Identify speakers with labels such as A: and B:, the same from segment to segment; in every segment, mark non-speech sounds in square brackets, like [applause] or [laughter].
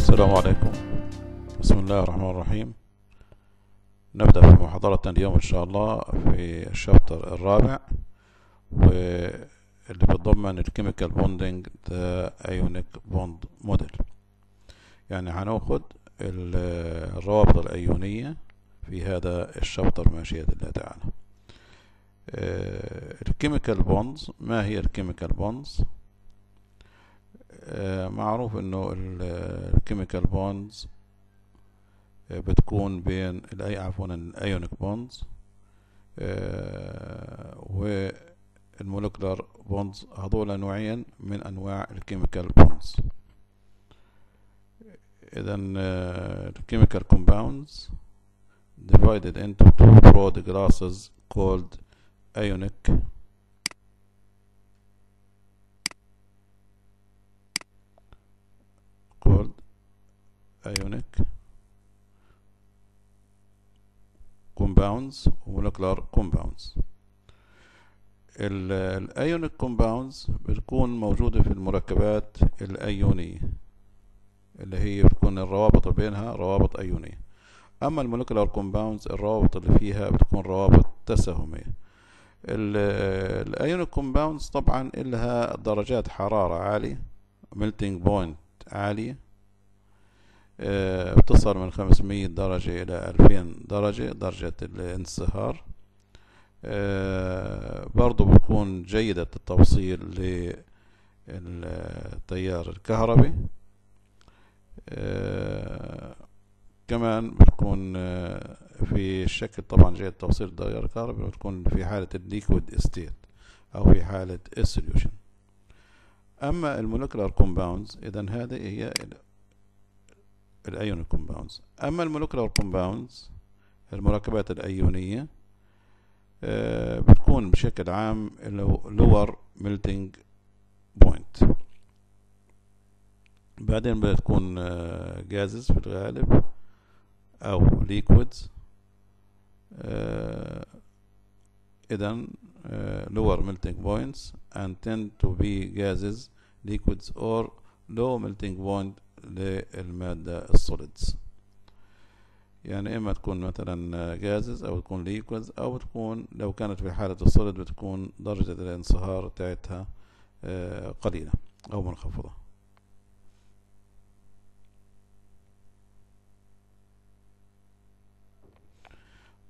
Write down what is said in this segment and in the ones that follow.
A: السلام عليكم بسم الله الرحمن الرحيم نبدأ في محاضرتنا اليوم إن شاء الله في الشابتر الرابع واللي بتضمن الكيميكال بوندنج ذا ايونيك بوند موديل يعني هناخد الروابط الأيونية في هذا الشابتر مشيئة الله تعالى الكيميكال بوندز ما هي الكيميكال بوندز آه، معروف انه الكيميكال بونز آه، بتكون بين الاي عفوا الايونيك بونز والمولكولار بونز هذول نوعين من انواع الكيميكال بونز اذا الكيميكال كومباوندز divided into two broad classes called ionic ايونيك compounds ومولكلار compounds الايونيك كومباوندز بتكون موجودة في المركبات الايونية اللي هي بتكون الروابط بينها روابط ايونية اما المولكلار كومباوندز الروابط اللي فيها بتكون روابط تساهمية الايونيك كومباوندز طبعا إلها درجات حرارة عالية ميلتينج بوينت عالية آه، بتصل من 500 درجة إلى 2000 درجة درجة الانصهار آه، برضو بتكون جيدة التوصيل للتيار الكهربي آه، كمان بتكون في شكل طبعا جيد توصيل التيار الكهربي بتكون في حالة الليكويد استيت أو في حالة السوليوشن أما المولكولار كومباوندز إذا هذه هي الايون كومباوندز اما المولكولار كومباوندز المركبات الايونيه آه، بتكون بشكل عام لور ميلتنج بوينت بعدين بتكون آه جازز في الغالب او ليكويدز آه، اذا آه، lower melting points and tend to be gases liquids or low melting point للمادة السوليدز يعني إما تكون مثلا جازز أو تكون ليكوز أو تكون لو كانت في حالة السوليد بتكون درجة الانصهار بتاعتها آه، قليلة أو منخفضة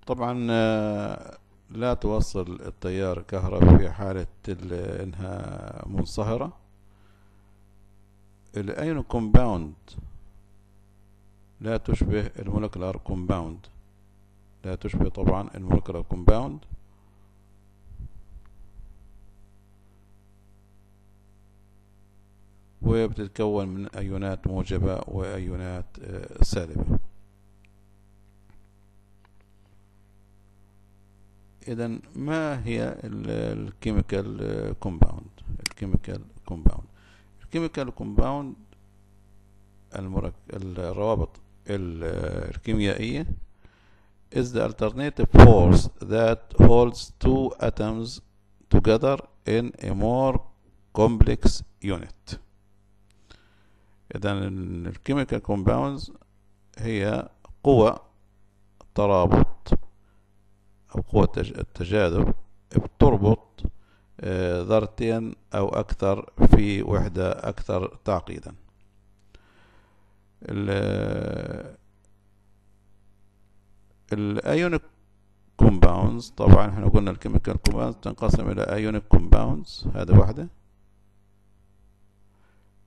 A: طبعا آه، لا توصل التيار كهرباء في حالة إنها منصهرة الايون كومباوند لا تشبه المولكولار كومباوند لا تشبه طبعا المولكولار كومباوند وبتتكون من أيونات موجبة وأيونات آه، سالبة إذا ما هي الكيميكال كومباوند الكيميكال كومباوند الكيميكال كومباوند المرك... الروابط الكيميائية is the alternative force that holds two atoms together in a more complex unit إذن الكيميكال compounds هي قوى ترابط أو قوة التجاذب بتربط ذرتين أو أكثر في وحدة أكثر تعقيدا الايونيك كومباوندز طبعا احنا قلنا الكيميكال كومباوندز تنقسم الى ايونيك كومباوندز هذا واحده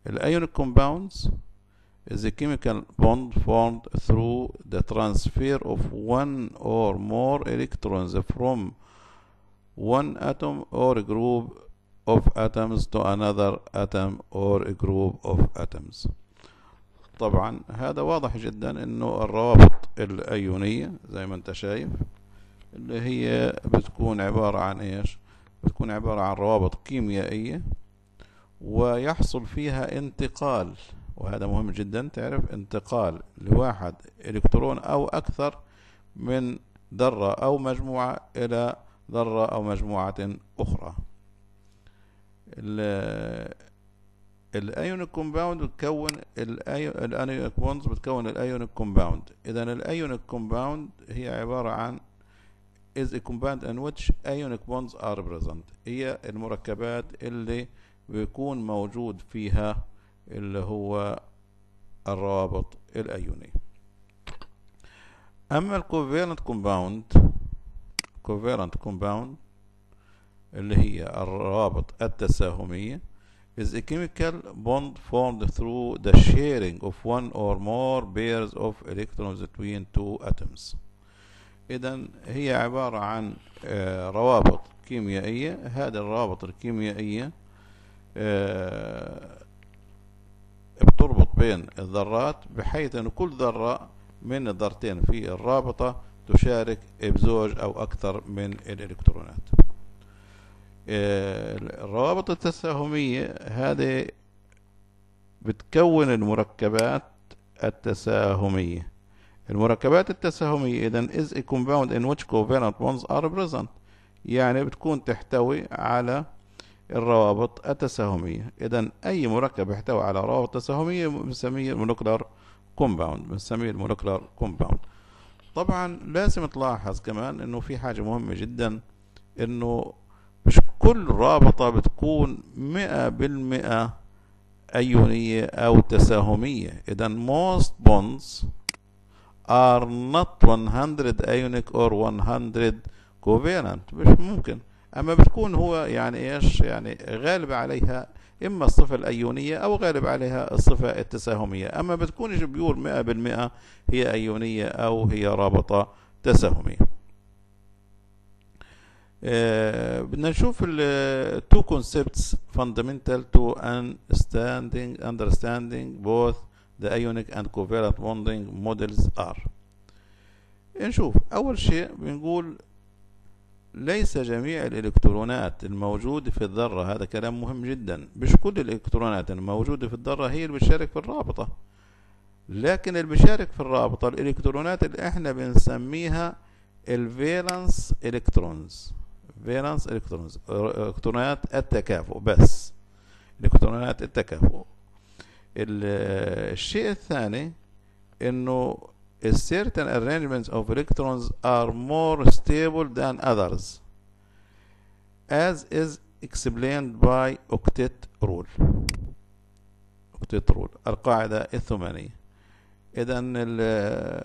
A: الايونيك كومباوندز is a chemical bond formed through the transfer of one or more electrons from one atom or group of atoms to another atom or group of atoms طبعا هذا واضح جدا انه الروابط الايونية زي ما انت شايف اللي هي بتكون عبارة عن ايش بتكون عبارة عن روابط كيميائية ويحصل فيها انتقال وهذا مهم جدا تعرف انتقال لواحد الكترون او اكثر من ذرة او مجموعة الى ذرة أو مجموعة أخرى الايونيك كومباوند بتكون الايونيك بونز بتكون الايونيك كومباوند اذا الايونيك كومباوند هي عباره عن is a compound in which ionic bonds are present هي المركبات اللي بيكون موجود فيها اللي هو الروابط الايوني اما الكوفيلنت كومباوند covalent compound اللي هي الروابط التساهمية is a chemical bond formed through the sharing of one or more pairs of electrons between two atoms إذا هي عبارة عن آه، روابط كيميائية هذه الروابط الكيميائية آه، بتربط بين الذرات بحيث أن كل ذرة من الذرتين في الرابطة تشارك بزوج أو أكثر من الإلكترونات الروابط التساهمية هذه بتكون المركبات التساهمية المركبات التساهمية إذا is a compound in which covalent bonds are present يعني بتكون تحتوي على الروابط التساهمية إذا أي مركب يحتوي على روابط تساهمية بنسميه المولكولار كومباوند بنسميه المولكولار كومباوند طبعا لازم تلاحظ كمان انه في حاجة مهمة جدا انه مش كل رابطة بتكون مئة بالمئة أيونية أو تساهمية إذا most bonds are not 100 ionic or 100 covalent مش ممكن أما بتكون هو يعني إيش يعني غالب عليها إما الصفة الأيونية أو غالب عليها الصفة التساهمية أما بتكونش بيور مئة بالمئة هي أيونية أو هي رابطة تساهمية آه، بدنا نشوف two concepts fundamental to understanding understanding both the ionic and covalent bonding models are نشوف أول شيء بنقول ليس جميع الإلكترونات الموجودة في الذرة هذا كلام مهم جدا مش كل الإلكترونات الموجودة في الذرة هي اللي بتشارك في الرابطة لكن اللي بيشارك في الرابطة الإلكترونات اللي احنا بنسميها الفيلانس إلكترونز فيلانس إلكترونز إلكترونات التكافؤ بس إلكترونات التكافؤ الشيء الثاني انه certain arrangements of electrons are more stable than others as is explained by octet rule octet rule القاعدة الثمانية إذا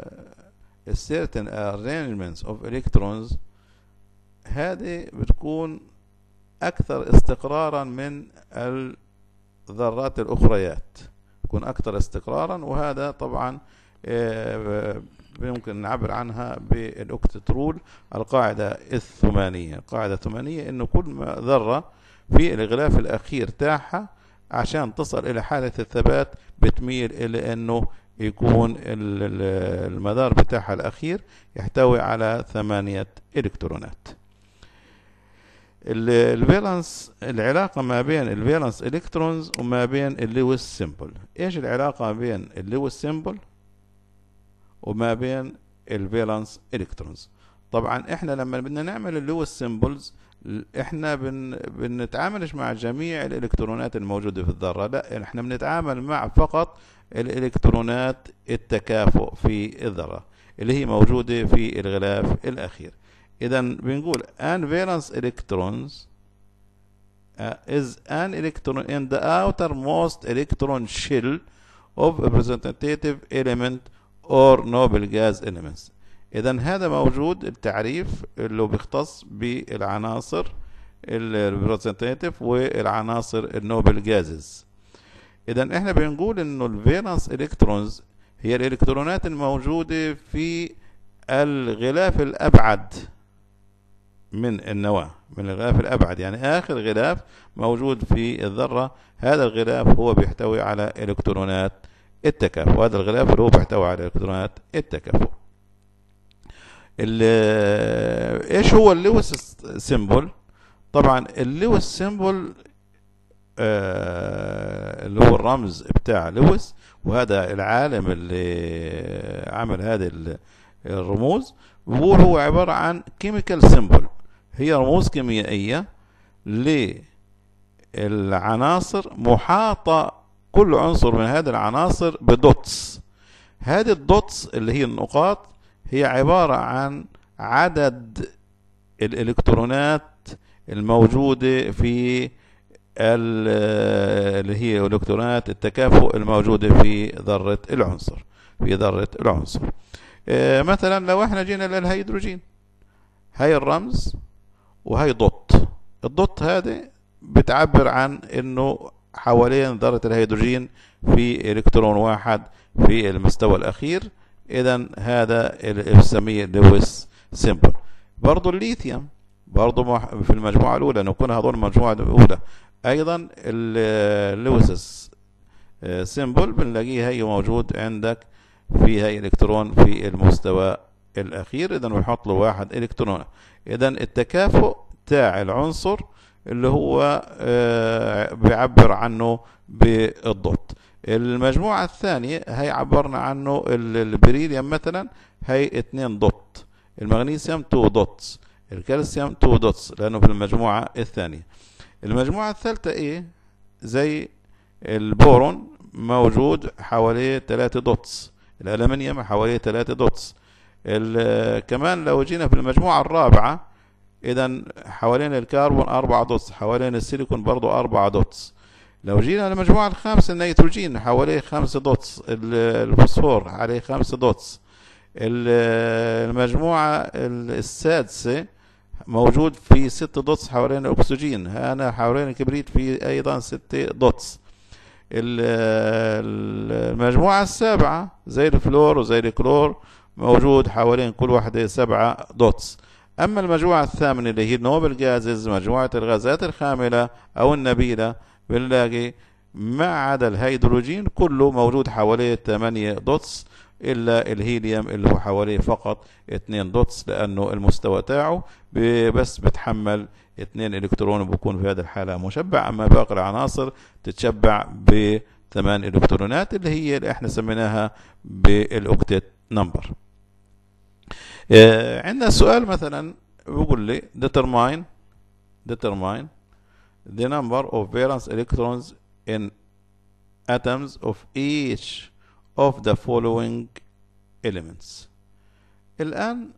A: certain arrangements of electrons هذه بتكون أكثر استقرارا من الذرات الأخريات تكون أكثر استقرارا وهذا طبعا آه، آه، يمكن نعبر عنها بالاوكتترول القاعدة الثمانية القاعدة الثمانية انه كل ما ذرة في الغلاف الاخير تاعها عشان تصل الى حالة الثبات بتميل الى انه يكون المدار بتاعها الاخير يحتوي على ثمانية الكترونات الفالنس العلاقة ما بين الفالنس الكترونز وما بين اللويس سيمبل ايش العلاقة ما بين اللويس سيمبل وما بين الفالنس الكترونز طبعا احنا لما بدنا نعمل اللي هو السيمبلز احنا بن بنتعاملش مع جميع الالكترونات الموجوده في الذره لا احنا بنتعامل مع فقط الالكترونات التكافؤ في الذره اللي هي موجوده في الغلاف الاخير اذا بنقول ان valence الكترونز uh, is an electron in the outermost electron shell of a representative element or noble gas elements إذا هذا موجود التعريف اللي بيختص بالعناصر الريبريزنتيف والعناصر النوبل جازز إذا إحنا بنقول إنه الفيرنس إلكترونز هي الإلكترونات الموجودة في الغلاف الأبعد من النواة من الغلاف الأبعد يعني آخر غلاف موجود في الذرة هذا الغلاف هو بيحتوي على إلكترونات التكافؤ هذا الغلاف اللي هو بيحتوي على الكترونات التكافؤ ايش هو اللويس سيمبل طبعا اللويس سيمبل آه اللي هو الرمز بتاع لويس وهذا العالم اللي عمل هذه الرموز بيقول هو عبارة عن كيميكال سيمبل هي رموز كيميائية للعناصر محاطة كل عنصر من هذه العناصر بدوتس هذه الدوتس اللي هي النقاط هي عبارة عن عدد الإلكترونات الموجودة في اللي هي الإلكترونات التكافؤ الموجودة في ذرة العنصر في ذرة العنصر آه، مثلا لو احنا جينا للهيدروجين هاي الرمز وهي دوت الدوت هذه بتعبر عن انه حوالين ذرة الهيدروجين في إلكترون واحد في المستوى الأخير إذا هذا اللي بنسميه لويس سيمبل برضه الليثيوم برضه في المجموعة الأولى نكون هذول المجموعة الأولى أيضا اللويس سيمبل آه، بنلاقيه هي موجود عندك في هي إلكترون في المستوى الأخير إذا بنحط له واحد إلكترون إذا التكافؤ تاع العنصر اللي هو آه، بيعبر عنه بالضبط المجموعة الثانية هي عبرنا عنه البريليوم مثلا هي اثنين دوت المغنيسيوم تو دوتس الكالسيوم تو دوتس لأنه في المجموعة الثانية المجموعة الثالثة ايه زي البورون موجود حواليه تلاتة دوتس الألمنيوم حواليه تلاتة دوتس كمان لو جينا في المجموعة الرابعة اذا حوالين الكربون اربعة دوتس حوالين السيليكون برضو اربعة دوتس لو جينا للمجموعة الخامسة النيتروجين حواليه خمسة دوتس الفوسفور عليه خمسة دوتس المجموعة السادسة موجود في ست دوتس حوالين الأكسجين هنا حوالين الكبريت في أيضا ست دوتس المجموعة السابعة زي الفلور وزي الكلور موجود حوالين كل واحدة سبعة دوتس أما المجموعة الثامنة اللي هي نوبل جازز مجموعة الغازات الخاملة أو النبيلة بنلاقي ما عدا الهيدروجين كله موجود حواليه 8 دوتس الا الهيليوم اللي هو حواليه فقط 2 دوتس لانه المستوى تاعه بس بتحمل 2 الكترون وبكون في هذه الحاله مشبع اما باقي العناصر تتشبع ب 8 الكترونات اللي هي اللي احنا سميناها بالاوكتيت نمبر آه، عندنا سؤال مثلا بيقول لي determine determine the number of valence electrons in atoms of each of the following elements الآن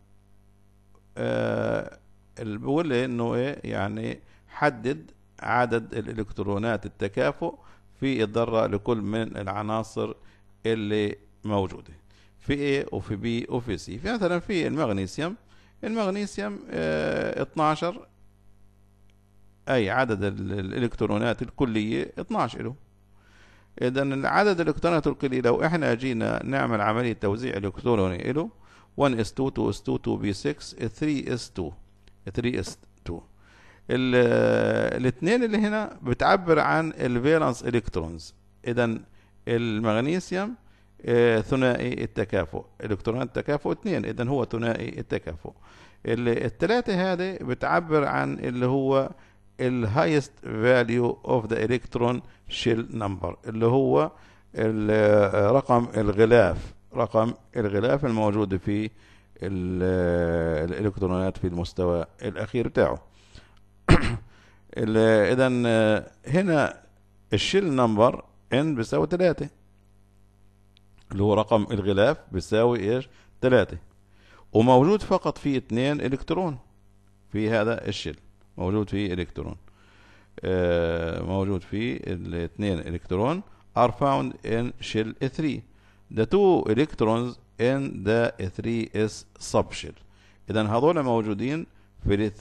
A: آه بيقول لي انه ايه يعني حدد عدد الالكترونات التكافؤ في الذرة لكل من العناصر اللي موجودة في A وفي B وفي C مثلا في المغنيسيوم المغنيسيوم 12 آه، أي عدد الإلكترونات الكلية 12 له إذا عدد الإلكترونات الكلية لو إحنا جينا نعمل عملية توزيع إلكتروني له 1 S2 2 S2 2 B6 3 S2 3 S2 الاثنين اللي هنا بتعبر عن الفالنس الكترونز اذا المغنيسيوم آه، ثنائي التكافؤ الكترونات التكافؤ اثنين اذا هو ثنائي التكافؤ الثلاثة هذه بتعبر عن اللي هو الهايست فاليو اوف ذا الكترون شيل نمبر اللي هو آه، رقم الغلاف رقم الغلاف الموجود في آه، الالكترونات في المستوى الاخير بتاعه [coughs] اذا هنا الشيل نمبر ان بيساوي 3 اللي هو رقم الغلاف بيساوي ايش ثلاثة وموجود فقط في اثنين الكترون في هذا الشل موجود فيه الكترون آه موجود فيه الاثنين الكترون are found in shell 3 the two electrons in the 3s subshell اذا هذول موجودين في ال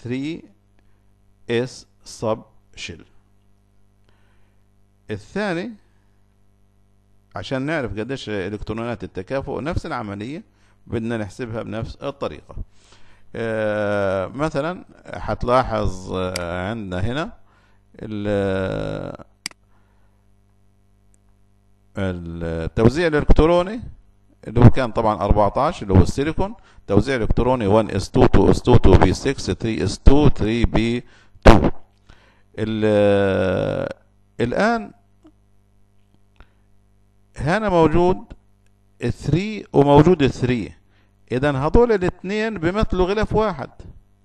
A: 3s subshell الثاني عشان نعرف قديش الكترونات التكافؤ نفس العمليه بدنا نحسبها بنفس الطريقه آه، مثلا حتلاحظ آه، عندنا هنا التوزيع الالكتروني اللي هو كان طبعا 14 اللي هو السيليكون توزيع الكتروني 1 اس 2 2 اس 2 2 بي 6 3 اس 2 3 بي 2 آه، الان هنا موجود 3 وموجود 3 اذا هذول الاثنين بيمثلوا غلاف واحد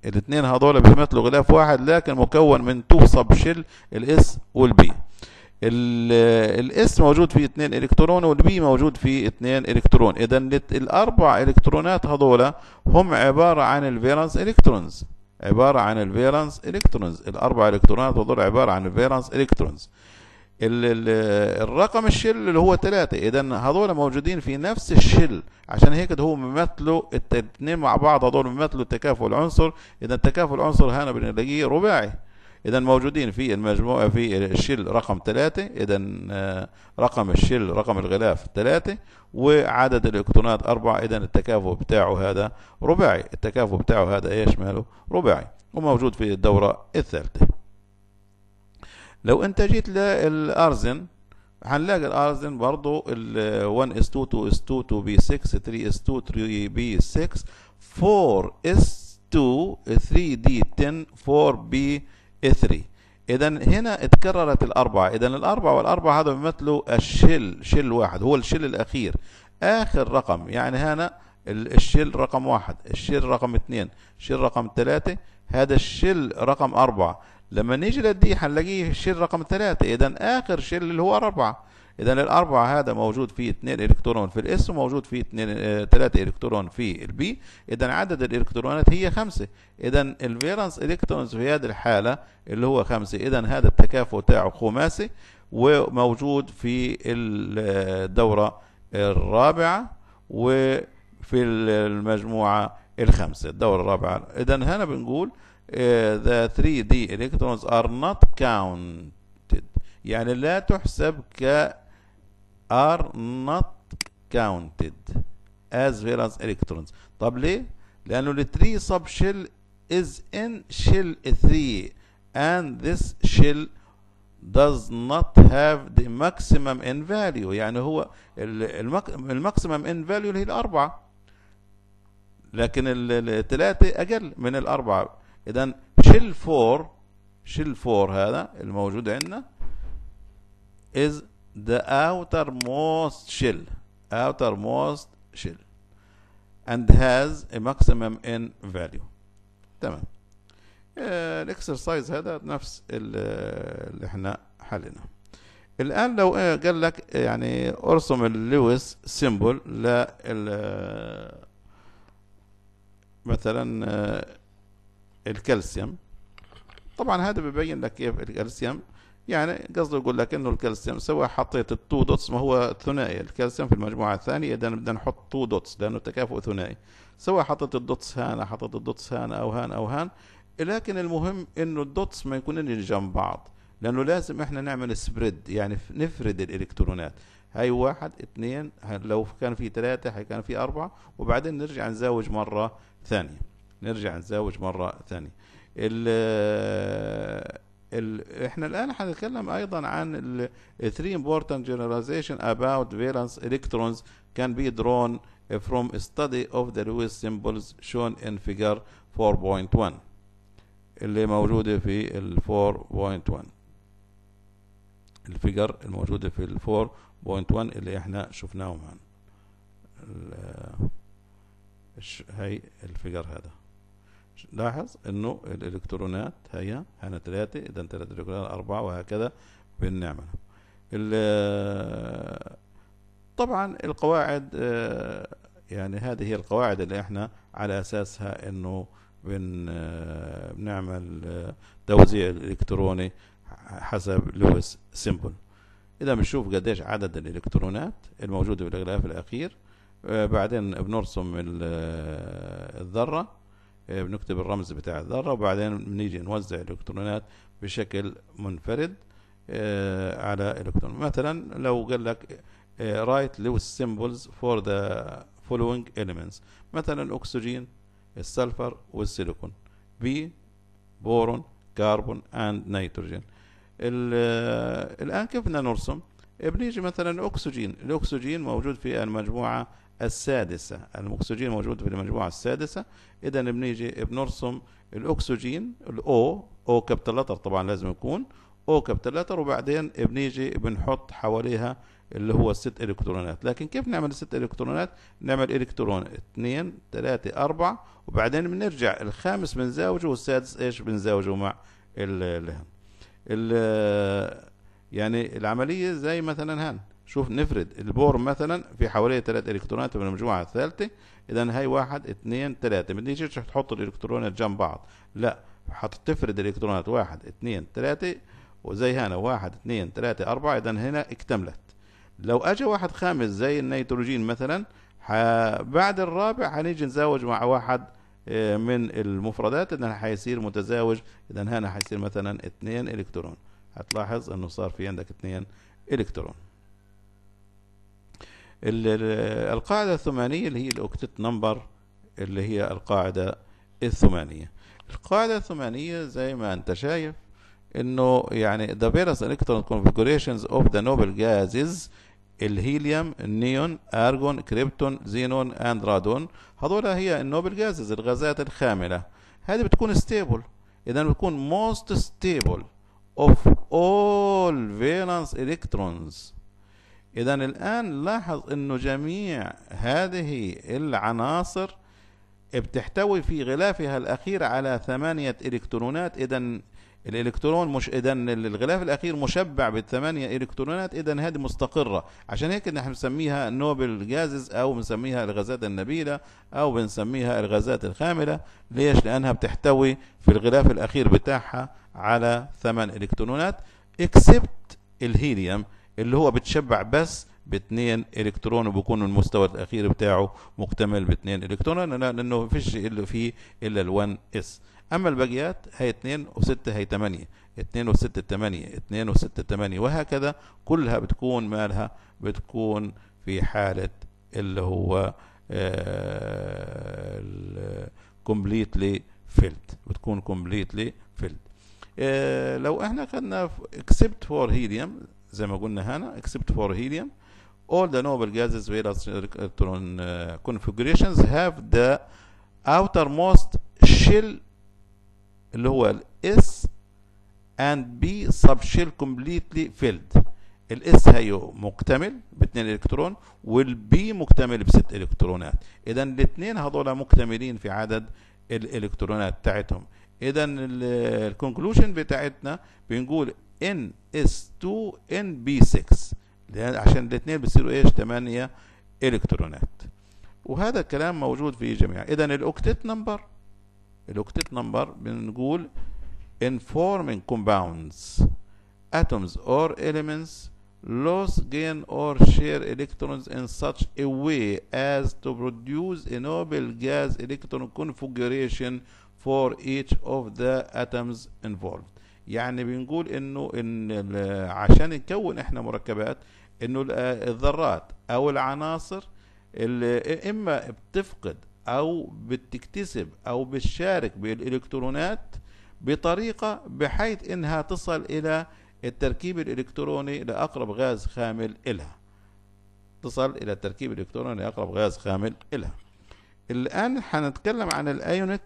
A: الاثنين هذول بيمثلوا غلاف واحد لكن مكون من تو سب شيل الاس والبي الاس موجود فيه اثنين الكترون والبي موجود فيه اثنين الكترون اذا الاربع الكترونات هذول هم عباره عن الفيرنس الكترونز عباره عن الفيرنس الكترونز الاربع الكترونات هذول عباره عن الفيرنس الكترونز الرقم الشل اللي هو ثلاثة إذا هذول موجودين في نفس الشل عشان هيك ده هو بيمثلوا الاثنين مع بعض هذول بيمثلوا التكافل العنصر إذا التكافل العنصر هنا بنلاقيه رباعي إذا موجودين في المجموعة في الشل رقم ثلاثة إذا آه، رقم الشل رقم الغلاف ثلاثة وعدد الإلكترونات أربعة إذا التكافؤ بتاعه هذا رباعي التكافؤ بتاعه هذا إيش ماله رباعي وموجود في الدورة الثالثة لو انت جيت للارزن هنلاقي الارزن برضو ال 1 اس 2 2 اس 2 2 بي 6 3 اس 2 3 بي 6 4 اس 2 3 دي 10 4 بي 3 اذا هنا اتكررت الاربعه اذا الاربعه والاربعه هذا بيمثلوا الشل شل واحد هو الشل الاخير اخر رقم يعني هنا الشل رقم واحد الشل رقم اثنين الشل رقم ثلاثة هذا الشل رقم أربعة لما نيجي للدي حنلاقيه الشيل رقم ثلاثة إذا آخر شيل اللي هو أربعة إذا الأربعة هذا موجود فيه اثنين إلكترون في الإس وموجود فيه اثنين آه، ثلاثة إلكترون في البي إذا عدد الإلكترونات هي خمسة إذا الفيرنس إلكترونز في هذه الحالة اللي هو خمسة إذا هذا التكافؤ تاعه خماسي وموجود في الدورة الرابعة وفي المجموعة الخمسة الدورة الرابعة إذا هنا بنقول the 3D electrons are not counted يعني لا تحسب ك are not counted as valence electrons طب ليه؟ لأنه ال 3 sub shell is in shell 3 and this shell does not have the maximum in value يعني هو الماكسيمم ان فاليو اللي هي الأربعة لكن الثلاثة أقل من الأربعة اذا شيل 4 شيل 4 هذا الموجود عندنا is the outermost shell outermost shell and has a maximum in value تمام آه، الاكسرسايز هذا نفس اللي احنا حلناه الان لو آه، قال لك آه، يعني ارسم اللويس سيمبل ل مثلا الكالسيوم طبعا هذا ببين لك كيف الكالسيوم يعني قصده يقول لك انه الكالسيوم سواء حطيت التو دوتس ما هو ثنائي الكالسيوم في المجموعه الثانيه اذا بدنا نحط تو دوتس لانه تكافؤ ثنائي سواء حطيت الدوتس هنا حطيت الدوتس هنا او هان او هان لكن المهم انه الدوتس ما يكونن جنب بعض لانه لازم احنا نعمل سبريد يعني نفرد الالكترونات هاي واحد اثنين لو كان في ثلاثة كان في أربعة وبعدين نرجع نزاوج مرة ثانية نرجع نتزوج مره ثانيه ال ال احنا الان هنتكلم ايضا عن ال 3 important generalization about valence electrons can be drawn from a study of the Lewis symbols shown in figure 4.1 اللي موجودة في ال 4.1 الفيجر الموجودة في ال 4.1 اللي احنا شفناهم هاي الفيجر هذا لاحظ انه الالكترونات هي هنا ثلاثة اذا ثلاثة الكترونات اربعة وهكذا بنعمل طبعا القواعد يعني هذه هي القواعد اللي احنا على اساسها انه بن بنعمل توزيع الالكتروني حسب لويس سيمبل اذا بنشوف قديش عدد الالكترونات الموجوده في الغلاف الاخير بعدين بنرسم الذره إيه، بنكتب الرمز بتاع الذرة وبعدين بنيجي نوزع الإلكترونات بشكل منفرد إيه، على إلكترون مثلا لو قال لك رايت لويس symbols فور ذا following elements مثلا الأكسجين السلفر والسيليكون بي بورون كربون اند نيتروجين آه، الآن كيف بدنا نرسم إيه، بنيجي مثلا أكسجين الأكسجين موجود في المجموعة السادسة الأكسجين موجود في المجموعة السادسة إذا بنيجي بنرسم الأكسجين الأو أو كابتل لتر طبعا لازم يكون أو كابتل لتر وبعدين بنيجي بنحط حواليها اللي هو الست إلكترونات لكن كيف نعمل الست إلكترونات نعمل إلكترون اثنين ثلاثة أربعة وبعدين بنرجع الخامس بنزاوجه والسادس إيش بنزاوجه مع ال يعني العملية زي مثلا هان شوف نفرد البور مثلا في حواليه ثلاث الكترونات من المجموعه الثالثه اذا هاي واحد اثنين ثلاثه ما تجيش تحط الالكترونات جنب بعض لا حتفرد الالكترونات واحد اثنين ثلاثه وزي هنا واحد اثنين ثلاثه أربعة إذا هنا اكتملت لو اجى واحد خامس زي النيتروجين مثلا بعد الرابع هنيجي نزاوج مع واحد آه، من المفردات إذا هيصير متزاوج إذا هنا هيصير مثلا اثنين إلكترون هتلاحظ إنه صار في عندك اثنين إلكترون القاعدة الثمانية اللي هي الأوكتت نمبر اللي هي القاعدة الثمانية القاعدة الثمانية زي ما أنت شايف إنه يعني the various electron configurations of the noble gases الهيليوم النيون أرجون كريبتون زينون أند رادون هذول هي النوبل جازز الغازات الخاملة هذه بتكون ستيبل إذا بتكون most stable of all valence electrons إذا الآن لاحظ أنه جميع هذه العناصر بتحتوي في غلافها الأخير على ثمانية إلكترونات إذا الالكترون مش اذا الغلاف الاخير مشبع بالثمانيه الكترونات اذا هذه مستقره عشان هيك نحن بنسميها نوبل جازز او بنسميها الغازات النبيله او بنسميها الغازات الخامله ليش لانها بتحتوي في الغلاف الاخير بتاعها على ثمان الكترونات اكسبت الهيليوم اللي هو بتشبع بس باثنين الكترون وبكون المستوى الاخير بتاعه مكتمل باثنين الكترون لانه ما فيش اللي فيه الا ال1 اس اما الباقيات هي 2 و6 هي 8 2 و6 8 2 و6 8 وهكذا كلها بتكون مالها بتكون في حاله اللي هو كومبليتلي آه، فيلد بتكون كومبليتلي فيلد آه، لو احنا خدنا اكسبت فور هيليوم زي ما قلنا هنا except for helium all the noble gases with electron uh, configurations have the outermost shell اللي هو ال S and B subshell completely filled ال S هيو مكتمل باتنين الكترون وال B مكتمل بست الكترونات اذا الاثنين هذول مكتملين في عدد الالكترونات بتاعتهم اذا الكونكلوجن بتاعتنا بنقول ان اس 2 ان بي 6 عشان الاثنين بيصيروا ايش 8 الكترونات وهذا الكلام موجود في جميع اذا الاوكتيت نمبر الاوكتيت نمبر بنقول in forming compounds atoms or elements lose gain or share electrons in such a way as to produce a noble gas electron configuration for each of the atoms involved يعني بنقول انه ان عشان نكون احنا مركبات انه الذرات او العناصر اللي اما بتفقد او بتكتسب او بتشارك بالالكترونات بطريقه بحيث انها تصل الى التركيب الالكتروني لاقرب غاز خامل الها تصل الى التركيب الالكتروني لاقرب غاز خامل الها الان هنتكلم عن الايونيك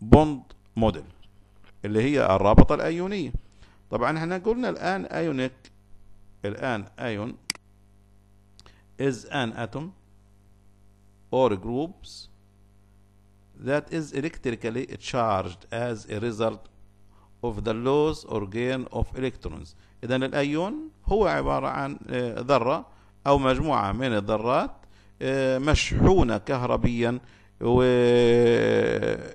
A: بوند موديل اللي هي الرابطة الأيونية طبعا احنا قلنا الآن أيونيك الآن أيون is an atom or groups that is electrically charged as a result of the loss or gain of electrons إذا الأيون هو عبارة عن آه، ذرة أو مجموعة من الذرات آه، مشحونة كهربيا وإما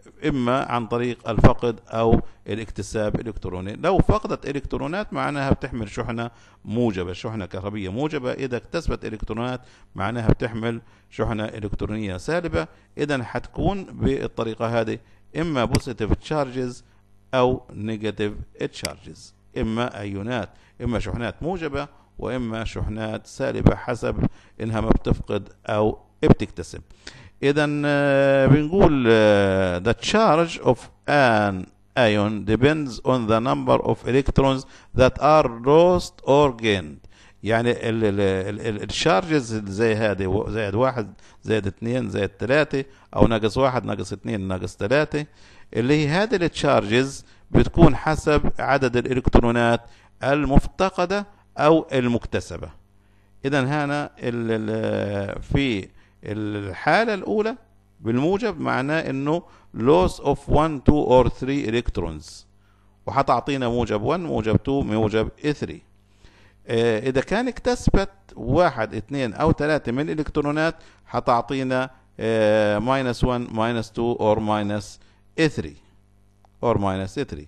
A: عن طريق الفقد أو الاكتساب الإلكتروني لو فقدت إلكترونات معناها بتحمل شحنة موجبة شحنة كهربية موجبة إذا اكتسبت إلكترونات معناها بتحمل شحنة إلكترونية سالبة إذا حتكون بالطريقة هذه إما بوزيتيف تشارجز أو نيجاتيف تشارجز إما أيونات إما شحنات موجبة وإما شحنات سالبة حسب إنها ما بتفقد أو بتكتسب اذا آه، بنقول آه، the charge of an ion depends on the number of electrons that are lost or gained يعني الشارجز زي هذه زائد واحد زائد اثنين زائد ثلاثة أو ناقص واحد ناقص اثنين ناقص ثلاثة اللي هي هذه التشارجز بتكون حسب عدد الإلكترونات المفتقدة أو المكتسبة إذا هنا في الحالة الأولى بالموجب معناه إنه loss of 1 2 or 3 electrons وهتعطينا موجب 1 موجب 2 موجب 3 آه، إذا كان اكتسبت واحد اتنين أو ثلاثة من الإلكترونات هتعطينا ماينس 1 ماينس 2 or ماينس 3 or ماينس آه، 3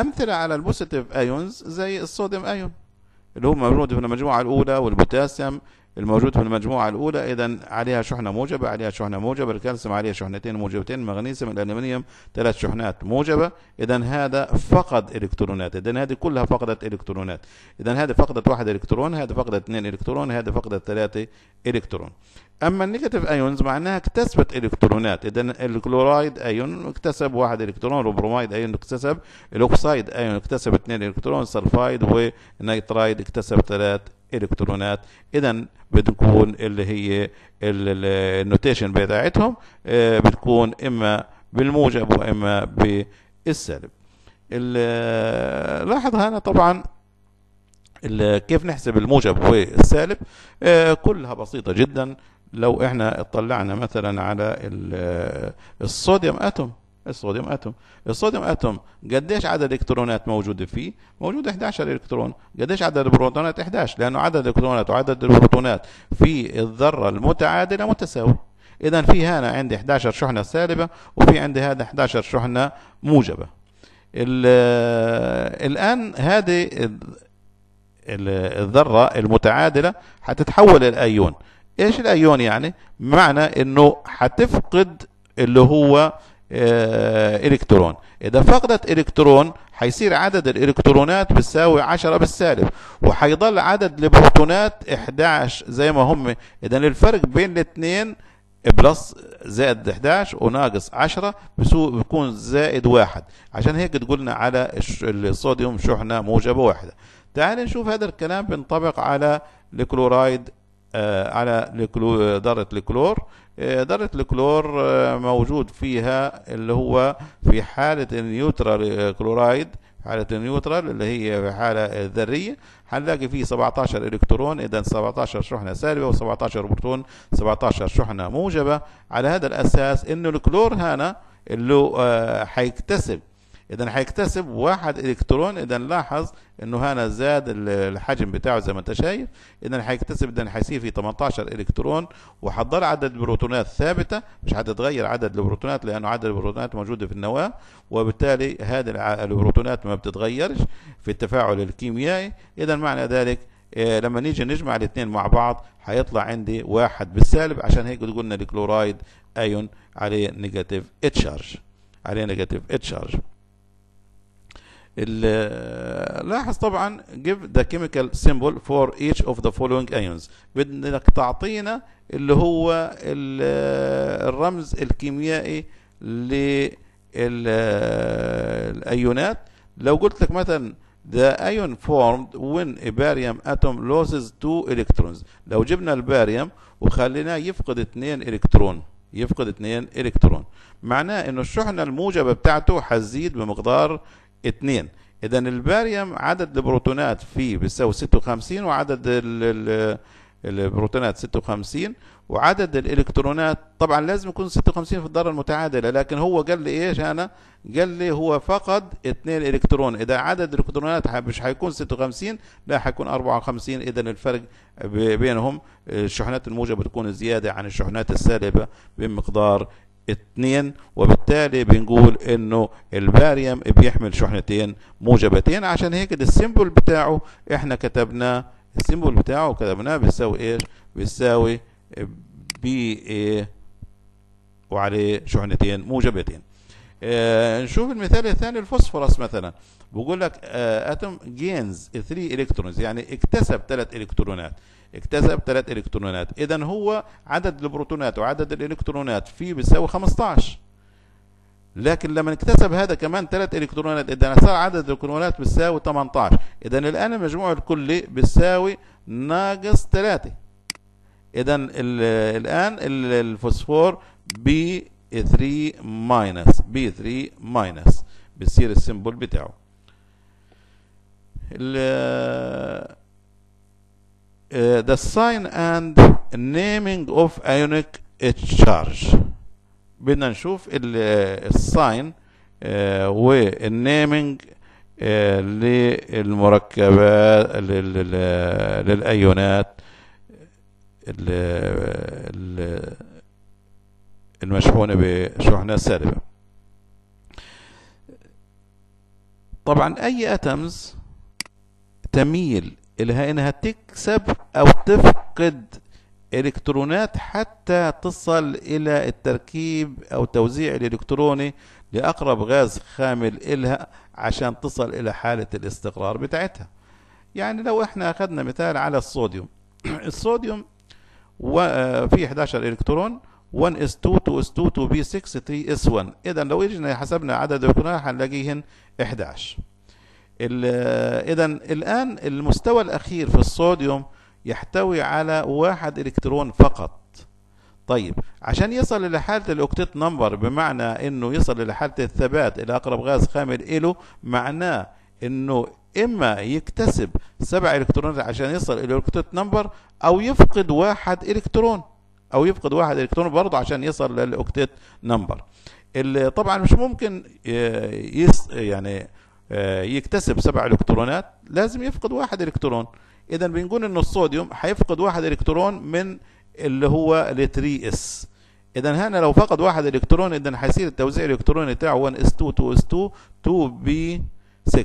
A: أمثلة على البوزيتيف أيونز زي الصوديوم أيون اللي هم موجود في المجموعة الأولى والبوتاسيوم الموجود في المجموعة الأولى إذا عليها شحنة موجبة عليها شحنة موجبة الكالسيوم عليها شحنتين موجبتين المغنيسيوم الألمنيوم ثلاث شحنات موجبة إذا هذا فقد إلكترونات إذا هذه كلها فقدت إلكترونات إذا هذه فقدت واحد إلكترون هذه فقدت اثنين إلكترون هذه فقدت ثلاثة إلكترون أما النيجاتيف أيونز معناها اكتسبت إلكترونات إذا الكلورايد أيون اكتسب واحد إلكترون البرومايد أيون اكتسب الأوكسايد أيون اكتسب اثنين إلكترون سلفايد ونيترايد اكتسب ثلاث الكترونات اذا بتكون اللي هي النوتيشن بتاعتهم آه، بتكون اما بالموجب واما بالسالب لاحظ هنا طبعا كيف نحسب الموجب والسالب آه، كلها بسيطه جدا لو احنا اطلعنا مثلا على الصوديوم اتوم الصوديوم اتوم الصوديوم اتوم قديش عدد الالكترونات موجوده فيه موجود 11 الكترون قديش عدد البروتونات 11 لانه عدد الالكترونات وعدد البروتونات في الذره المتعادله متساوي اذا في هنا عندي 11 شحنه سالبه وفي عندي هذا 11 شحنه موجبه الان هذه الذره المتعادله حتتحول الايون ايش الايون يعني معنى انه حتفقد اللي هو آه، الكترون اذا فقدت الكترون حيصير عدد الالكترونات بتساوي 10 بالسالب وحيضل عدد البروتونات 11 زي ما هم اذا الفرق بين الاثنين بلس زائد 11 وناقص 10 بيكون زائد واحد عشان هيك تقولنا على الصوديوم شحنة موجبة واحدة تعال نشوف هذا الكلام بينطبق على الكلورايد آه على ذرة الكلور درة الكلور آه، موجود فيها اللي هو في حالة النيوترال آه، كلورايد حالة النيوترال اللي هي في حالة ذرية هنلاقي فيه 17 إلكترون إذا 17 شحنة سالبة و17 بروتون 17 شحنة موجبة على هذا الأساس إنه الكلور هنا اللي هيكتسب اذا هيكتسب واحد الكترون اذا لاحظ انه هنا زاد الحجم بتاعه زي ما انت شايف اذا هيكتسب اذا هيصير في 18 الكترون وهتضل عدد البروتونات ثابته مش هتتغير عدد البروتونات لانه عدد البروتونات موجوده في النواه وبالتالي هذه البروتونات ما بتتغيرش في التفاعل الكيميائي اذا معنى ذلك إيه لما نيجي نجمع الاثنين مع بعض هيطلع عندي واحد بالسالب عشان هيك قلنا الكلورايد ايون عليه نيجاتيف اتشارج عليه نيجاتيف اتشارج لاحظ طبعا give the chemical symbol for each of the following ions بدك تعطينا اللي هو الرمز الكيميائي للايونات لو قلت لك مثلا The ion formed when a barium atom loses two electrons. لو جبنا الباريوم وخليناه يفقد اثنين الكترون يفقد اثنين الكترون معناه انه الشحنة الموجبة بتاعته حتزيد بمقدار اثنين اذا الباريوم عدد البروتونات فيه بيساوي 56 وعدد البروتونات 56 وعدد الالكترونات طبعا لازم يكون 56 في الذره المتعادله لكن هو قال لي ايش انا قال لي هو فقد 2 الكترون اذا عدد الالكترونات مش هيكون 56 لا هيكون 54 اذا الفرق بينهم آه، الشحنات الموجبه بتكون زياده عن الشحنات السالبه بمقدار اتنين وبالتالي بنقول انه الباريوم بيحمل شحنتين موجبتين عشان هيك السيمبل بتاعه احنا كتبناه السيمبل بتاعه كتبناه بيساوي ايش بيساوي بي ايه وعليه شحنتين موجبتين آه نشوف المثال الثاني الفوسفورس مثلا بقول لك اتوم جينز 3 الكترونز يعني اكتسب 3 الكترونات اكتسب 3 الكترونات اذا هو عدد البروتونات وعدد الالكترونات فيه بيساوي 15 لكن لما اكتسب هذا كمان 3 الكترونات اذا صار عدد الالكترونات بيساوي 18 اذا الان المجموع الكلي بيساوي ناقص 3 اذا الان الفوسفور بي 3 ماينس بي 3 ماينس بتصير السيمبل بتاعه Uh, uh, the sign and naming of ionic charge بدنا نشوف الساين والنيمينج للمركبات للايونات المشحونة بشحنة سالبة طبعا أي أتمز تميل إلى أنها تكسب أو تفقد إلكترونات حتى تصل إلى التركيب أو توزيع الإلكتروني لأقرب غاز خامل إلها عشان تصل إلى حالة الاستقرار بتاعتها يعني لو احنا أخذنا مثال على الصوديوم [clears throat] الصوديوم آه، فيه 11 إلكترون 1 اس 2 2 اس 2 2 بي 6 3 اس 1 إذا لو جينا حسبنا عدد الإلكترونات هنلاقيهن 11 اذا الان المستوى الاخير في الصوديوم يحتوي على واحد الكترون فقط طيب عشان يصل الى حاله الاوكتيت نمبر بمعنى انه يصل الى حاله الثبات الى اقرب غاز خامل اله معناه انه اما يكتسب سبع الكترونات عشان يصل الى الاوكتيت نمبر او يفقد واحد الكترون او يفقد واحد الكترون برضه عشان يصل للاوكتيت نمبر اللي طبعا مش ممكن آه، يص يعني آه، يكتسب سبع الكترونات لازم يفقد واحد الكترون اذا بنقول انه الصوديوم حيفقد واحد الكترون من اللي هو ال 3 اس اذا هنا لو فقد واحد الكترون اذا حيصير التوزيع الالكتروني بتاعه 1 اس 2 2 اس 2 2 بي 6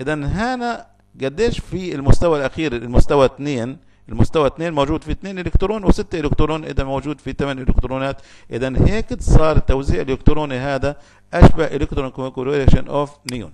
A: اذا هنا قديش في المستوى الاخير المستوى 2 المستوى 2 موجود في 2 الكترون و6 الكترون اذا موجود في 8 الكترونات اذا هيك صار التوزيع الالكتروني هذا اشبه الكترون كوريليشن اوف نيون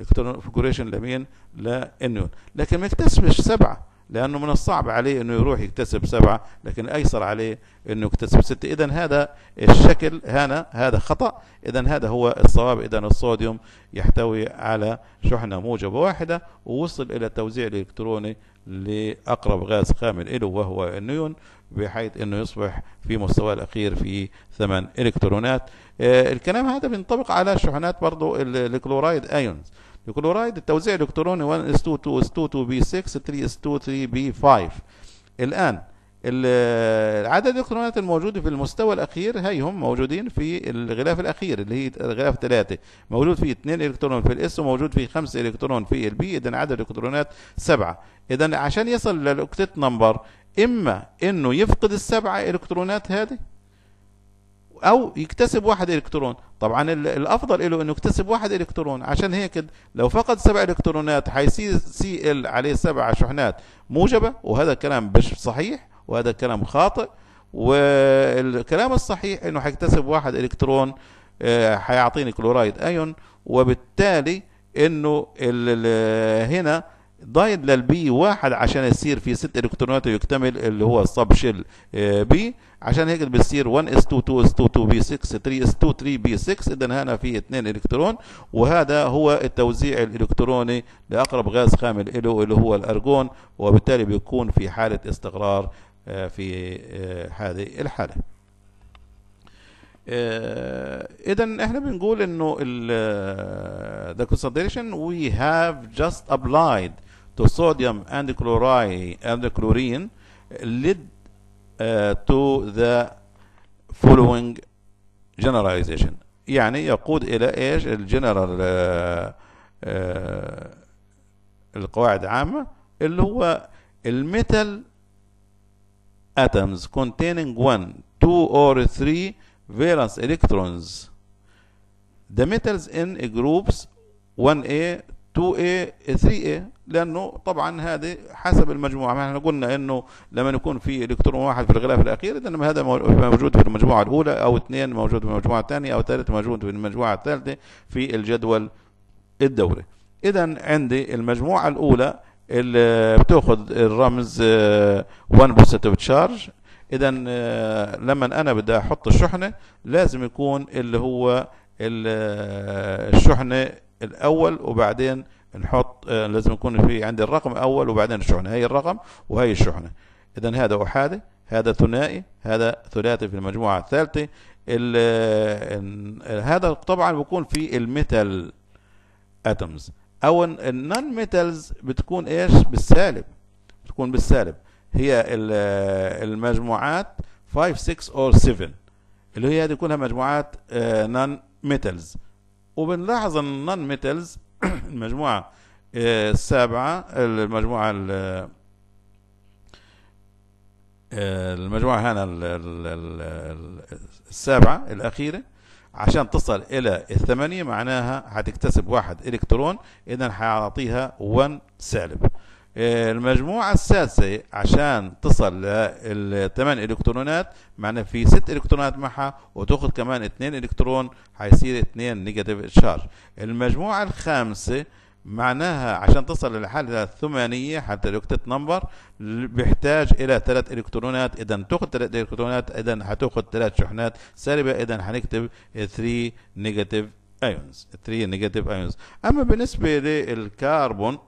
A: الكونفجريشن لمين؟ لانيون لكن ما يكتسبش سبعه لانه من الصعب عليه انه يروح يكتسب سبعه لكن ايسر عليه انه يكتسب سته اذا هذا الشكل هنا هذا خطا اذا هذا هو الصواب اذا الصوديوم يحتوي على شحنه موجبه واحده ووصل الى التوزيع الالكتروني لاقرب غاز خامل له وهو النيون بحيث انه يصبح في مستواه الاخير في ثمان الكترونات آه، الكلام هذا بينطبق على شحنات برضه الكلورايد ايونز الكلورايد التوزيع الالكتروني 1 اس 2 2 اس 2 2 بي 6 3 اس 2 3 بي 5 الان عدد الالكترونات الموجودة في المستوى الأخير هي هم موجودين في الغلاف الأخير اللي هي الغلاف ثلاثة موجود فيه اثنين إلكترون في الإس وموجود فيه خمسة إلكترون في البي إذا عدد الإلكترونات سبعة إذا عشان يصل للأكتت نمبر إما إنه يفقد السبعة إلكترونات هذه او يكتسب واحد الكترون طبعا الافضل له انه يكتسب واحد الكترون عشان هيك لو فقد سبع الكترونات حيصير سي ال عليه سبع شحنات موجبه وهذا كلام مش صحيح وهذا كلام خاطئ والكلام الصحيح انه حيكتسب واحد الكترون آه، حيعطيني كلورايد ايون وبالتالي انه هنا ضايد للبي واحد عشان يصير في ست الكترونات ويكتمل اللي هو الصب شيل بي عشان هيك بتصير 1 اس 2 2 اس 2 2 بي 6 3 اس 2 3 بي 6 اذا هنا في اثنين الكترون وهذا هو التوزيع الالكتروني لاقرب غاز خامل له اللي هو الارجون وبالتالي بيكون في حاله استقرار آه، في آه، هذه الحاله آه، اذا احنا بنقول انه the concentration we have just applied to sodium and chloride and chlorine led uh, to the following generalization يعني يقود الى ايش الجنرال uh, uh, القواعد عامة اللي هو الميتال atoms containing 1 2 or 3 valence electrons. The metals in groups 1A, 2A, 3A لأنه طبعا هذه حسب المجموعة ما احنا قلنا أنه لما يكون في إلكترون واحد في الغلاف الأخير إذا هذا موجود في المجموعة الأولى أو اثنين موجود في المجموعة الثانية أو ثالث موجود في المجموعة الثالثة في الجدول الدوري إذا عندي المجموعة الأولى اللي بتاخذ الرمز 1 بوزيتيف تشارج اذا آه، لما انا بدي احط الشحنه لازم يكون اللي هو آه، الشحنه الاول وبعدين نحط آه، لازم يكون في عندي الرقم الاول وبعدين الشحنه هي الرقم وهي الشحنه اذا هذا احادي هذا ثنائي هذا ثلاثي في المجموعه الثالثه آه، آه، هذا طبعا بيكون في الميتال اتمز او النون ميتالز بتكون ايش بالسالب بتكون بالسالب هي المجموعات 5 6 او 7 اللي هي هذه كلها مجموعات نون ميتالز وبنلاحظ ان النون ميتالز [clears throat] المجموعة آه، السابعة المجموعة آه، المجموعة هنا السابعة الأخيرة عشان تصل إلى الثمانية معناها هتكتسب واحد إلكترون إذا هيعطيها 1 سالب آه، المجموعة السادسة عشان تصل للثمان الكترونات معنا في ست الكترونات معها وتاخذ كمان اثنين الكترون حيصير اثنين نيجاتيف شارج المجموعة الخامسة معناها عشان تصل للحالة الثمانية حتى الاكتت نمبر بيحتاج إلى ثلاث إلكترونات إذا تأخذ ثلاث إلكترونات إذا حتاخذ ثلاث شحنات سالبة إذا حنكتب 3 نيجاتيف أيونز 3 نيجاتيف أيونز أما بالنسبة للكربون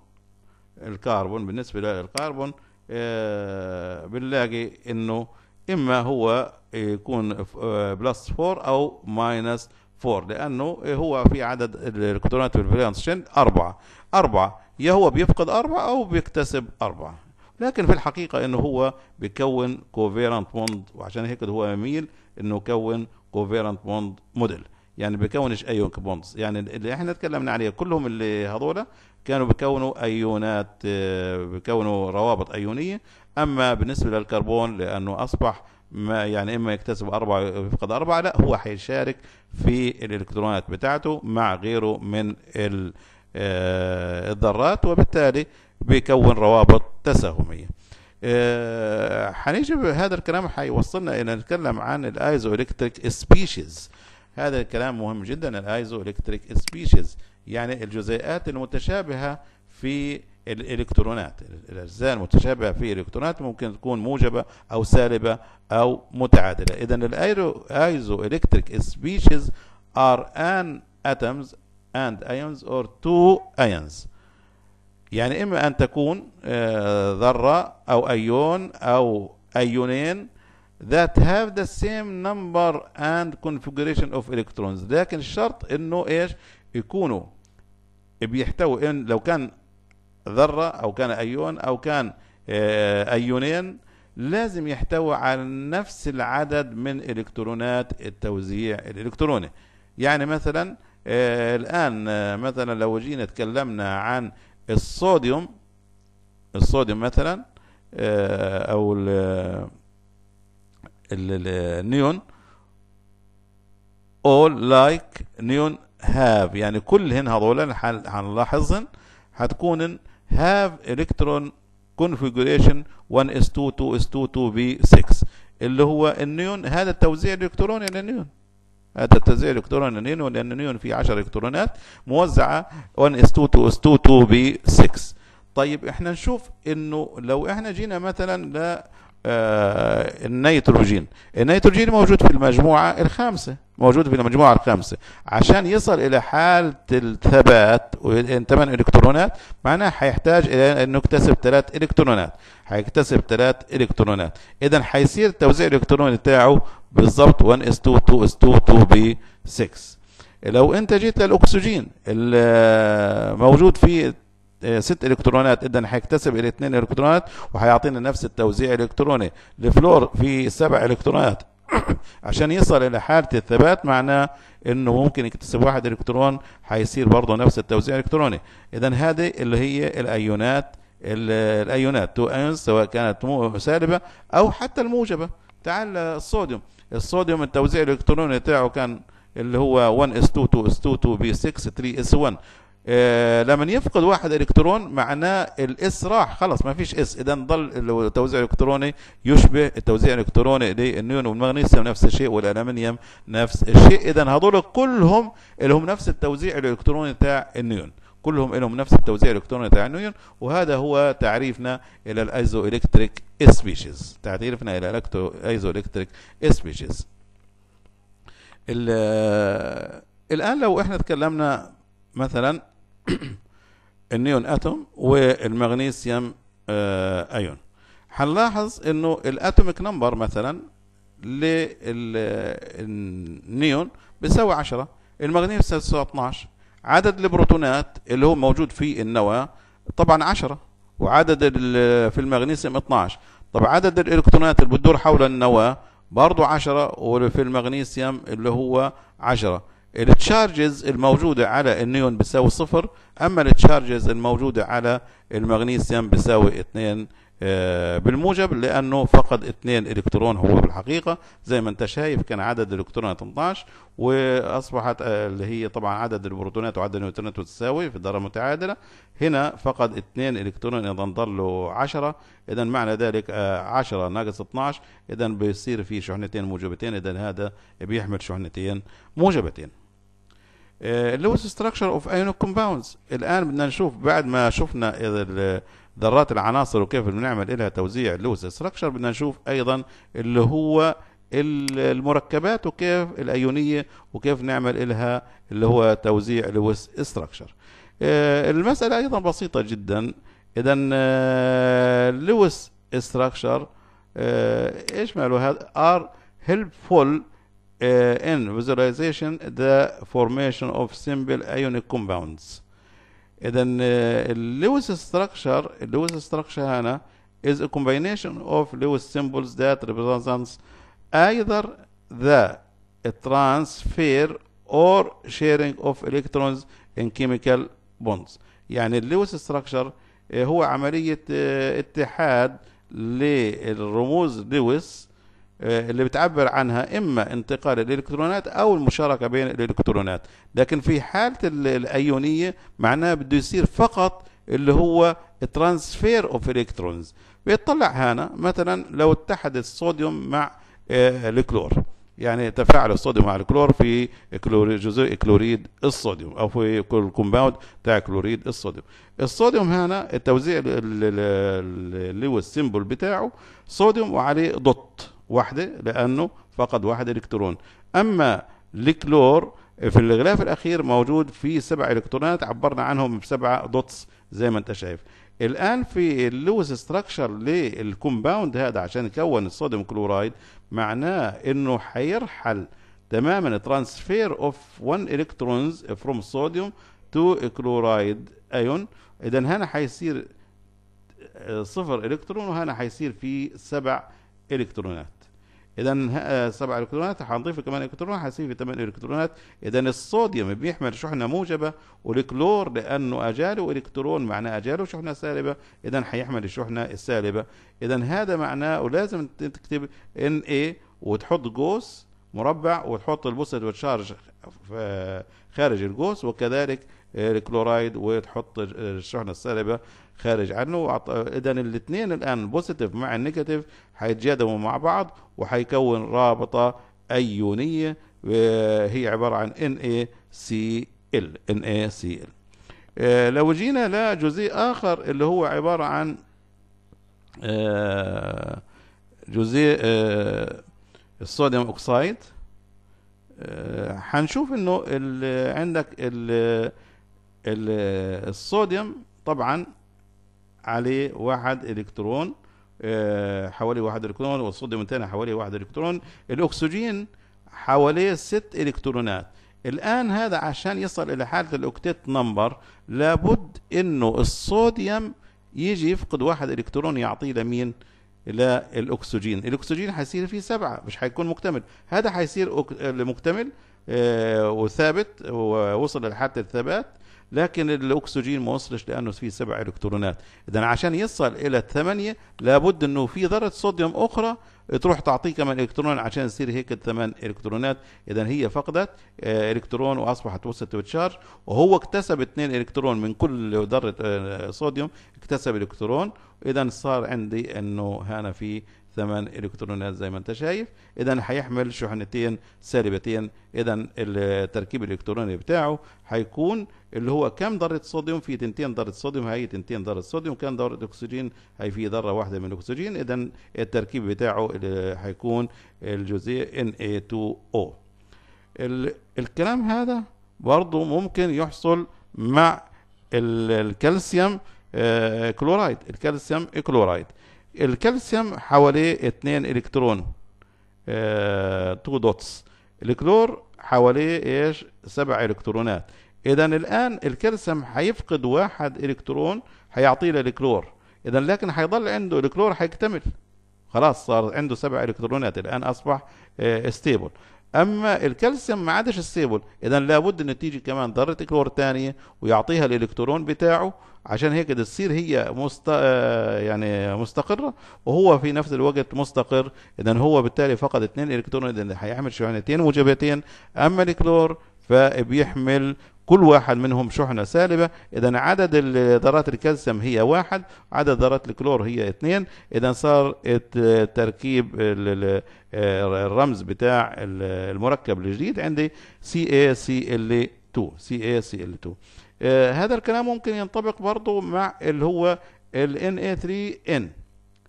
A: الكربون بالنسبة للكربون آه، بنلاقي انه اما هو يكون بلس 4 آه، او ماينس 4 لانه هو في عدد الالكترونات في الفالنس شين أربعة أربعة يا هو بيفقد أربعة أو بيكتسب أربعة لكن في الحقيقة انه هو بيكون كوفيرنت بوند وعشان هيك هو يميل انه يكون كوفيرنت بوند موديل يعني بيكونش ايونك بوندز يعني اللي احنا اتكلمنا عليه كلهم اللي هذولا كانوا بيكونوا ايونات آه، بيكونوا روابط ايونيه اما بالنسبه للكربون لانه اصبح ما يعني اما يكتسب أربعة يفقد أربعة لا هو حيشارك في الالكترونات بتاعته مع غيره من آه، الذرات وبالتالي بيكون روابط تساهميه آه، حنيجي بهذا الكلام حيوصلنا الى نتكلم عن الايزو الكتريك سبيشيز هذا الكلام مهم جدا الايزو الكتريك سبيشيز يعني الجزيئات المتشابهه في الالكترونات الاجزاء المتشابهه في الالكترونات ممكن تكون موجبه او سالبه او متعادله اذا الايزو الكتريك سبيشيز ار ان اتمز اند ايونز اور تو ايونز يعني إما أن تكون آه، ذرة أو أيون أو أيونين that have the same number and configuration of electrons لكن الشرط انه ايش يكونوا بيحتوي إن لو كان ذرة او كان ايون او كان آه، ايونين لازم يحتوي على نفس العدد من الكترونات التوزيع الالكتروني يعني مثلا آه، الان آه، مثلا لو جينا تكلمنا عن الصوديوم الصوديوم مثلا او النيون all like نيون have يعني كلهن هذول هنلاحظهن هتكون have electron configuration 1 s 2 2 s 2 2 b 6 اللي هو النيون هذا التوزيع الالكتروني للنيون هذا التوزيع الالكتروني للنيون لان النيون فيه 10 الكترونات موزعه 1 s 2 2 s 2 2 b 6 طيب احنا نشوف انه لو احنا جينا مثلا ل آه، النيتروجين النيتروجين موجود في المجموعة الخامسة موجود في المجموعة الخامسة عشان يصل إلى حالة الثبات ثمان إلكترونات معناه هيحتاج إلى أنه يكتسب ثلاث إلكترونات هيكتسب ثلاث إلكترونات إذا حيصير التوزيع الإلكتروني بتاعه بالضبط 1 اس 2 2 اس 2 2 بي 6 لو أنت جيت للأكسجين آه، موجود فيه آه، ست الكترونات اذا الى الاثنين الكترونات وحيعطينا نفس التوزيع الالكتروني الفلور فيه سبع الكترونات [coughs] عشان يصل الى حاله الثبات معناه انه ممكن يكتسب واحد الكترون حيصير برضه نفس التوزيع الالكتروني اذا هذه اللي هي الايونات الايونات تو ايونز سواء كانت سالبه او حتى الموجبه تعال الصوديوم الصوديوم التوزيع الالكتروني تاعه كان اللي هو 1 اس 2 2 اس 2 2 بي 6 3 اس 1 آه، لما يفقد واحد الكترون معناه الاس راح خلاص ما فيش اس اذا ضل التوزيع الالكتروني يشبه التوزيع الالكتروني للنيون والمغنيسيوم نفس الشيء والالمنيوم نفس الشيء اذا هذول كلهم لهم نفس التوزيع الالكتروني تاع النيون كلهم لهم نفس التوزيع الالكتروني تاع النيون وهذا هو تعريفنا الى الايزو الكتريك سبيشيز تعريفنا الى الايزو الكتريك سبيشيز آه، الان لو احنا تكلمنا مثلا [coughs] النيون اتوم والمغنيسيوم آه، ايون هنلاحظ انه الاتوميك نمبر مثلا للنيون بيساوي 10 المغنيسيوم بيساوي 12 عدد البروتونات اللي هو موجود في النواه طبعا 10 وعدد في المغنيسيوم 12 طب عدد الالكترونات اللي بتدور حول النواه برضه 10 وفي المغنيسيوم اللي هو 10 التشارجز الموجودة على النيون بيساوي صفر أما التشارجز الموجودة على المغنيسيوم بيساوي اثنين آه، بالموجب لأنه فقد اثنين إلكترون هو بالحقيقة زي ما أنت شايف كان عدد الإلكترونات 12 وأصبحت آه، اللي هي طبعا عدد البروتونات وعدد النيوترونات متساوي في الدرجة متعادلة هنا فقد اثنين إلكترون إذا ضل له 10 إذا معنى ذلك 10 آه، ناقص 12 إذا بيصير في شحنتين موجبتين إذا هذا بيحمل شحنتين موجبتين آه، اللي ستراكشر اوف ايونيك كومباوندز الان بدنا نشوف بعد ما شفنا ذرات العناصر وكيف بنعمل لها توزيع لوز ستراكشر بدنا نشوف ايضا اللي هو المركبات وكيف الايونيه وكيف نعمل لها اللي هو توزيع لويس ستراكشر آه، المساله ايضا بسيطه جدا اذا آه، لويس ستراكشر ايش ماله هذا ار هيلبفول in visualization the formation of simple ionic compounds اذا اللويس structure اللويس structure هنا is a combination of Lewis symbols that represents either the transfer or sharing of electrons in chemical bonds يعني اللويس structure هو عملية اتحاد للرموز لويس آه، اللي بتعبر عنها اما انتقال الالكترونات او المشاركه بين الالكترونات لكن في حاله الايونيه معناها بده يصير فقط اللي هو ترانسفير اوف الكترونز بيطلع هنا مثلا لو اتحد الصوديوم مع آه، الكلور يعني تفاعل الصوديوم مع الكلور في جزيء كلوريد الصوديوم او في الكومباوند تاع كلوريد الصوديوم الصوديوم هنا التوزيع اللي هو السيمبل بتاعه صوديوم وعليه دوت وحده لانه فقد واحد الكترون اما الكلور في الغلاف الاخير موجود فيه سبع الكترونات عبرنا عنهم بسبعه دوتس زي ما انت شايف الان في اللوز ستراكشر للكومباوند هذا عشان يكون الصوديوم كلورايد معناه انه حيرحل تماما ترانسفير اوف 1 الكترونز فروم صوديوم تو كلورايد ايون اذا هنا حيصير صفر الكترون وهنا حيصير في سبع الكترونات اذا آه، سبع الكترونات حنضيف كمان الكترون حيصير في ثمان الكترونات اذا الصوديوم بيحمل شحنه موجبه والكلور لانه اجاله الكترون معناه اجاله شحنه سالبه اذا حيحمل الشحنه السالبه اذا هذا معناه ولازم تكتب ان اي وتحط قوس مربع وتحط البوست وتشارج خارج القوس وكذلك الكلورايد وتحط الشحنه السالبه خارج عنه اذا الاثنين الان بوزيتيف مع النيجاتيف حيتجادلوا مع بعض وحيكون رابطه ايونيه آه، هي عباره عن ان ان اي اي سي ال سي ال لو جينا لجزيء اخر اللي هو عباره عن آه، جزيء آه، الصوديوم اوكسايد حنشوف انه عندك الصوديوم طبعا عليه واحد الكترون آه، حوالي واحد الكترون والصوديوم الثاني حوالي واحد الكترون الاكسجين حواليه ست الكترونات الان هذا عشان يصل الى حاله الاوكتيت نمبر لابد انه الصوديوم يجي يفقد واحد الكترون يعطيه لمين للاكسجين الاكسجين حيصير فيه سبعه مش حيكون مكتمل هذا حيصير مكتمل آه، وثابت ووصل لحاله الثبات لكن الاكسجين ما وصلش لانه في سبع الكترونات اذا عشان يصل الى الثمانيه لابد انه في ذره صوديوم اخرى تروح تعطيه كمان الكترون عشان يصير هيك الثمان الكترونات اذا هي فقدت آه، الكترون واصبحت وصلت بتشارج وهو اكتسب اثنين الكترون من كل ذره آه، صوديوم اكتسب الكترون اذا صار عندي انه هنا في ثمان الكترونات زي ما انت شايف اذا هيحمل شحنتين سالبتين اذا التركيب الالكتروني بتاعه هيكون اللي هو كم ذره صوديوم في تنتين ذره صوديوم هي تنتين ذره صوديوم كم ذره اكسجين هي في ذره واحده من الاكسجين اذا التركيب بتاعه هيكون الجزيء Na2O الكلام هذا برضه ممكن يحصل مع الكالسيوم آه، كلورايد الكالسيوم كلورايد الكالسيوم حواليه 2 الكترون 2 آه، دوتس الكلور حواليه ايش 7 الكترونات اذا الان الكالسيوم هيفقد واحد الكترون هيعطيه للكلور اذا لكن هيضل عنده الكلور هيكتمل خلاص صار عنده سبع الكترونات الان اصبح ستيبل آه، اما الكالسيوم ما عادش ستيبل اذا لابد ان تيجي كمان ذره كلور ثانيه ويعطيها الالكترون بتاعه عشان هيك تصير هي مست... آه، يعني مستقره وهو في نفس الوقت مستقر اذا هو بالتالي فقد اثنين الكترون اذا هيحمل شحنتين موجبتين اما الكلور فبيحمل كل واحد منهم شحنة سالبة إذا عدد ذرات الكالسيوم هي واحد عدد ذرات الكلور هي اثنين إذا صار التركيب آه، الرمز بتاع المركب الجديد عندي CaCl2 CaCl2 آه، هذا الكلام ممكن ينطبق برضه مع اللي هو ال Na3N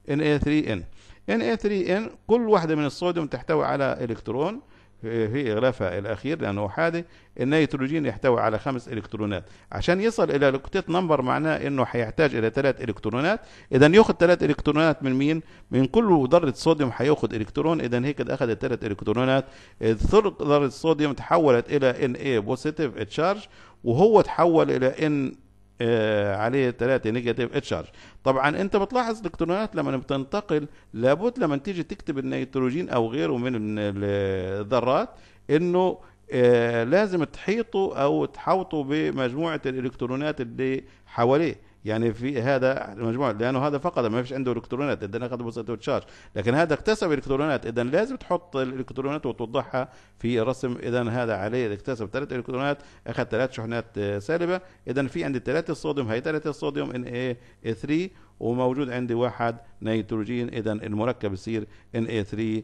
A: Na3N Na3N كل واحدة من الصوديوم تحتوي على إلكترون في إغلافها الأخير لأنه حادي النيتروجين يحتوي على خمس إلكترونات عشان يصل إلى الأوكتيت نمبر معناه أنه هيحتاج إلى ثلاث إلكترونات إذا يأخذ ثلاث إلكترونات من مين؟ من كل ذرة صوديوم حيأخذ إلكترون إذا هيك أخذت ثلاث إلكترونات ذرة الصوديوم تحولت إلى Na بوزيتيف تشارج وهو تحول إلى N آه، عليه ثلاثة نيجاتيف اتشارج طبعا انت بتلاحظ الالكترونات لما بتنتقل لابد لما تيجي تكتب النيتروجين او غيره من الذرات انه آه، لازم تحيطه او تحوطه بمجموعه الالكترونات اللي حواليه يعني في هذا مجموع لانه هذا فقد ما فيش عنده الكترونات اذا اخذ بوسيطه تشارج لكن هذا اكتسب الكترونات اذا لازم تحط الالكترونات وتوضحها في رسم اذا هذا عليه اكتسب ثلاث الكترونات اخذ ثلاث شحنات آه، سالبه اذا في عندي ثلاثه الصوديوم هي ثلاثه الصوديوم ان اي 3 وموجود عندي واحد نيتروجين اذا المركب يصير ان اي 3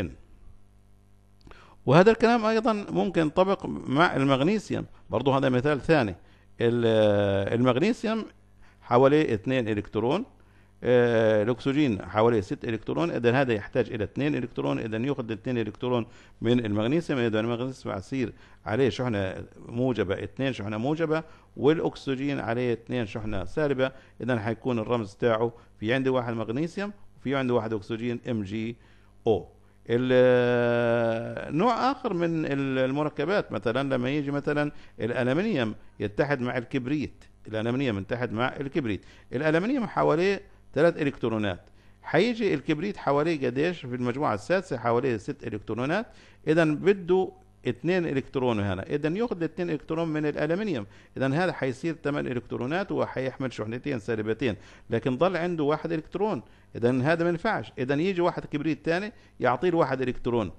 A: ان وهذا الكلام ايضا ممكن ينطبق مع المغنيسيوم برضه هذا مثال ثاني المغنيسيوم حوالي 2 الكترون آه، الاكسجين حوالي 6 الكترون اذا هذا يحتاج الى 2 الكترون اذا ياخذ 2 الكترون من المغنيسيوم اذا المغنيسيوم عسير عليه شحنه موجبه 2 شحنه موجبه والاكسجين عليه 2 شحنه سالبه اذا حيكون الرمز تاعه في عندي واحد مغنيسيوم وفي عندي واحد اكسجين ام جي او نوع اخر من المركبات مثلا لما يجي مثلا الالمنيوم يتحد مع الكبريت الالمنيوم يتحد مع الكبريت الالمنيوم حواليه ثلاث الكترونات حيجي الكبريت حواليه قديش في المجموعه السادسه حواليه ست الكترونات اذا بده 2 الكترون هنا اذا ياخذ 2 الكترون من الالمنيوم اذا هذا حيصير 8 الكترونات وحيحمل شحنتين سالبتين لكن ضل عنده واحد الكترون اذا هذا ما ينفعش اذا يجي واحد كبريت ثاني يعطيه واحد الكترون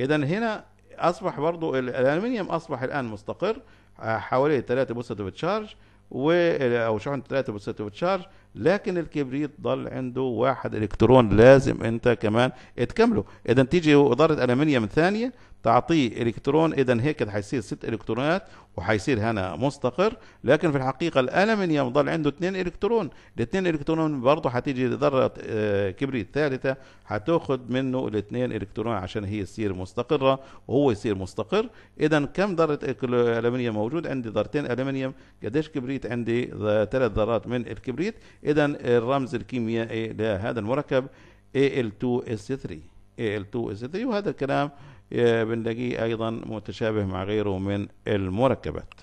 A: اذا هنا اصبح برضه الالمنيوم اصبح الان مستقر آه، حوالي 3 بوستيف تشارج و او شحنه 3 بوستيف تشارج لكن الكبريت ضل عنده واحد الكترون لازم انت كمان تكمله اذا تيجي اداره المنيوم ثانيه تعطيه الكترون اذا هيك حيصير ست الكترونات وحيصير هنا مستقر لكن في الحقيقه الالمنيوم ضل عنده اثنين الكترون الاثنين الكترون برضه حتيجي ذره آه، كبريت ثالثه حتاخذ منه الاثنين الكترون عشان هي تصير مستقره وهو يصير مستقر اذا كم ذره الالمنيوم موجود عندي ذرتين الالمنيوم قديش كبريت عندي ثلاث ذرات من الكبريت إذا الرمز الكيميائي لهذا المركب Al2S3 Al2S3 وهذا الكلام آه، بنلاقيه أيضا متشابه مع غيره من المركبات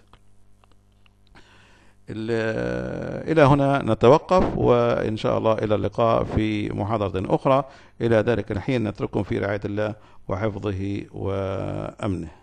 A: آه، إلى هنا نتوقف وإن شاء الله إلى اللقاء في محاضرة أخرى إلى ذلك الحين نترككم في رعاية الله وحفظه وأمنه